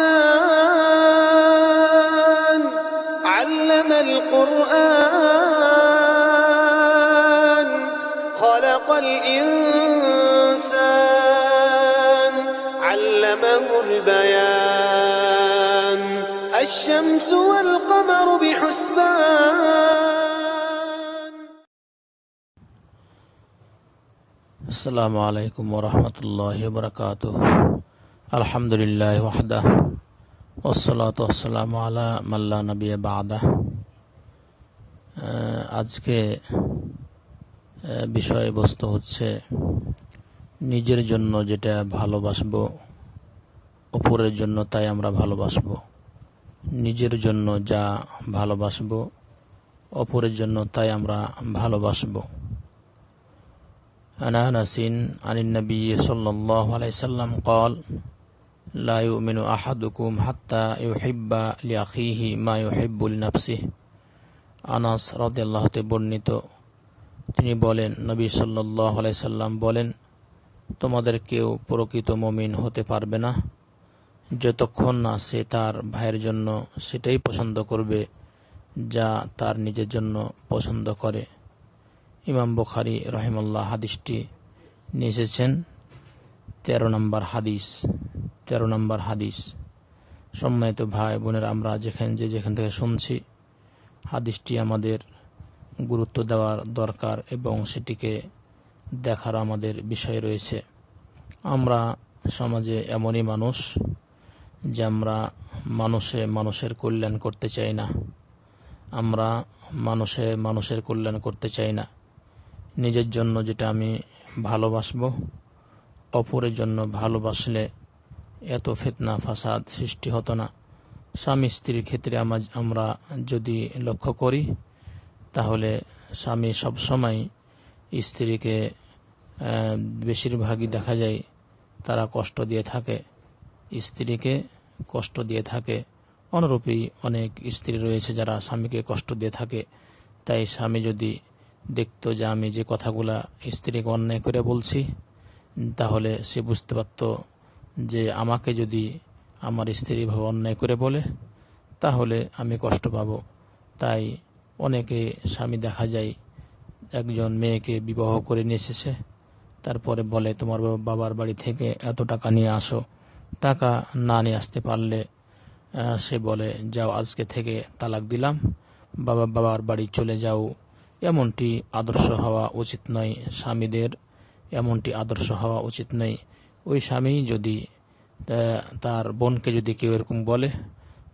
الرحمن علم القرآن خلق الإنسان علمه البيان الشمس والقمر بحسبان السلام عليكم ورحمة الله وبركاته الحمد لله وحده ওসলাত আলা মাল্লা নবী বাদা আজকে বিষয়বস্তু হচ্ছে নিজের জন্য যেটা ভালোবাসব অপরের জন্য তাই আমরা ভালোবাসব নিজের জন্য যা ভালোবাসব অপরের জন্য তাই আমরা ভালোবাসব আনা নাসিন আনিন নবী সাল্লাহ আলাইসাল্লাম কল লা ইউমিনু আহাদুকুম হাত্তা ইউহিব্বা লিআখিহি মা ইউহিব্বুল নাফসিহি আনাস রাদিয়াল্লাহতে বর্ণিত তিনি বলেন নবী সাল্লাল্লাহু সাল্লাম বলেন তোমাদের কেউ প্রকৃত মমিন হতে পারবে না যতক্ষণ না সে তার ভাইয়ের জন্য সেটাই পছন্দ করবে যা তার নিজের জন্য পছন্দ করে ইমাম বুখারি রহিমাল্লাহ হাদিসটি নিয়ে এসেছেন তেরো নম্বর হাদিস তেরো নম্বর হাদিস সম্মানিত ভাই বোনের আমরা যেখানে যে যেখান থেকে শুনছি হাদিসটি আমাদের গুরুত্ব দেওয়ার দরকার এবং সেটিকে দেখার আমাদের বিষয় রয়েছে আমরা সমাজে এমনই মানুষ যে আমরা মানুষে মানুষের কল্যাণ করতে চাই না আমরা মানুষে মানুষের কল্যাণ করতে চাই না নিজের জন্য যেটা আমি ভালোবাসব অপরের জন্য ভালোবাসলে এত ফেতনা ফাসাদ সৃষ্টি হতো না স্বামী স্ত্রীর ক্ষেত্রে আমরা যদি লক্ষ্য করি তাহলে স্বামী সবসময় স্ত্রীকে বেশিরভাগই দেখা যায় তারা কষ্ট দিয়ে থাকে স্ত্রীকে কষ্ট দিয়ে থাকে অনুরূপী অনেক স্ত্রী রয়েছে যারা স্বামীকে কষ্ট দিয়ে থাকে তাই স্বামী যদি দেখত যে আমি যে কথাগুলা স্ত্রীকে অন্যায় করে বলছি তাহলে সে বুঝতে পারত যে আমাকে যদি আমার স্ত্রী ভাব অন্যায় করে বলে তাহলে আমি কষ্ট পাব তাই অনেকে স্বামী দেখা যায় একজন মেয়েকে বিবাহ করে নিয়ে এসেছে তারপরে বলে তোমার বাবার বাড়ি থেকে এত টাকা নিয়ে আসো টাকা না নিয়ে আসতে পারলে সে বলে যাও আজকে থেকে তালাক দিলাম বাবা বাবার বাড়ি চলে যাও এমনটি আদর্শ হওয়া উচিত নয় স্বামীদের এমনটি আদর্শ হওয়া উচিত নয় ওই স্বামী যদি তার বোনকে যদি কেউ এরকম বলে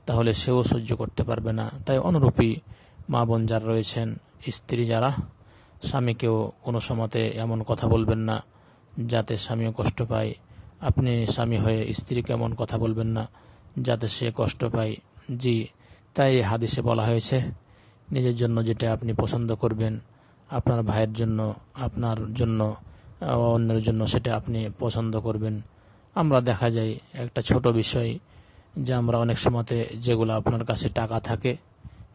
তাহলে সেও সহ্য করতে পারবে না তাই অনুরূপী মা বোন যারা রয়েছেন স্ত্রী যারা স্বামীকেও কোনো সময়তে এমন কথা বলবেন না যাতে স্বামীও কষ্ট পায় আপনি স্বামী হয়ে স্ত্রীকে এমন কথা বলবেন না যাতে সে কষ্ট পায় জি তাই হাদিসে বলা হয়েছে নিজের জন্য যেটা আপনি পছন্দ করবেন আপনার ভাইয়ের জন্য আপনার জন্য অন্যের জন্য সেটা আপনি পছন্দ করবেন আমরা দেখা যায় একটা ছোট বিষয় যে আমরা অনেক সময়তে যেগুলো আপনার কাছে টাকা থাকে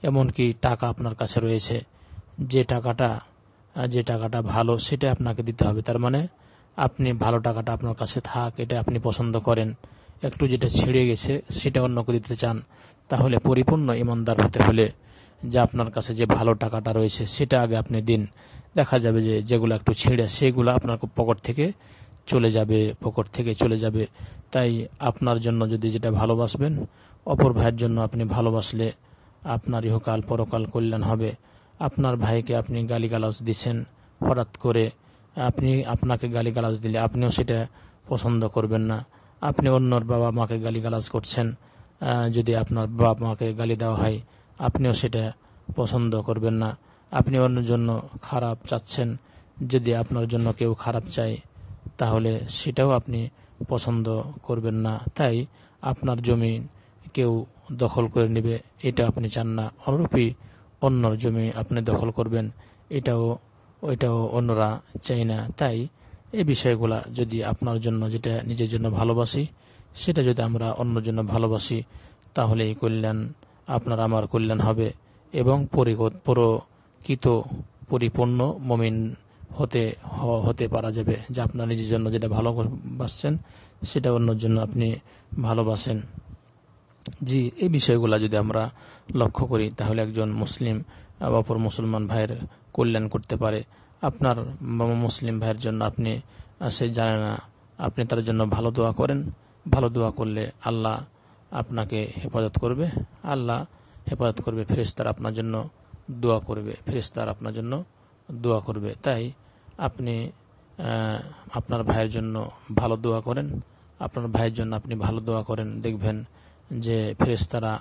এমনকি টাকা আপনার কাছে রয়েছে যে টাকাটা যে টাকাটা ভালো সেটা আপনাকে দিতে হবে তার মানে আপনি ভালো টাকাটা আপনার কাছে থাক এটা আপনি পছন্দ করেন একটু যেটা ছিঁড়ে গেছে সেটা অন্যকে দিতে চান তাহলে পরিপূর্ণ ইমানদার হতে হলে যে আপনার কাছে যে ভালো টাকাটা রয়েছে সেটা আগে আপনি দিন দেখা যাবে যে যেগুলো একটু ছেড়ে সেগুলো আপনার পকেট থেকে চলে যাবে পকেট থেকে চলে যাবে তাই আপনার জন্য যদি যেটা ভালোবাসবেন অপর ভাইয়ের জন্য আপনি ভালোবাসলে আপনার ইহকাল পরকাল কল্যাণ হবে আপনার ভাইকে আপনি গালিগালাজ দিচ্ছেন হঠাৎ করে আপনি আপনাকে গালিগালাজ দিলে আপনিও সেটা পছন্দ করবেন না আপনি অন্যর বাবা মাকে গালিগালাজ করছেন যদি আপনার বাবা মাকে গালি দেওয়া হয় আপনিও সেটা পছন্দ করবেন না আপনি অন্যের জন্য খারাপ চাচ্ছেন যদি আপনার জন্য কেউ খারাপ চায় তাহলে সেটাও আপনি পছন্দ করবেন না তাই আপনার জমি কেউ দখল করে নেবে এটা আপনি চান না অনুরূপী অন্যর জমি আপনি দখল করবেন এটাও ওইটাও অন্যরা চাই না তাই এই বিষয়গুলা যদি আপনার জন্য যেটা নিজের জন্য ভালোবাসি সেটা যদি আমরা অন্যর জন্য ভালোবাসি তাহলে এই কল্যাণ আপনার আমার কল্যাণ হবে এবং পরিকৃত পরিপূর্ণ মমিন হতে হতে পারা যাবে যে আপনার নিজের জন্য যেটা ভালোবাসছেন সেটা অন্যর জন্য আপনি ভালোবাসেন জি এই বিষয়গুলো যদি আমরা লক্ষ্য করি তাহলে একজন মুসলিম অপর মুসলমান ভাইয়ের কল্যাণ করতে পারে আপনার মুসলিম ভাইয়ের জন্য আপনি সে জানে না আপনি তার জন্য ভালো দোয়া করেন ভালো দোয়া করলে আল্লাহ আপনাকে হেফাজত করবে আল্লাহ হেফাজত করবে ফেরিস্তার আপনার জন্য দোয়া করবে ফেরিস্তার আপনার জন্য দোয়া করবে তাই আপনি আপনার ভাইয়ের জন্য ভালো দোয়া করেন আপনার ভাইয়ের জন্য আপনি ভালো দোয়া করেন দেখবেন যে ফেরিস্তারা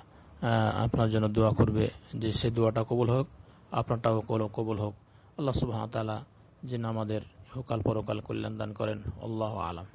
আপনার জন্য দোয়া করবে যে সে দোয়াটা কবল হোক আপনারটাও কবুল হোক আল্লাহ সুবাহ তালা যেন আমাদের হকাল পরকাল কল্যাণ দান করেন আল্লাহ আলম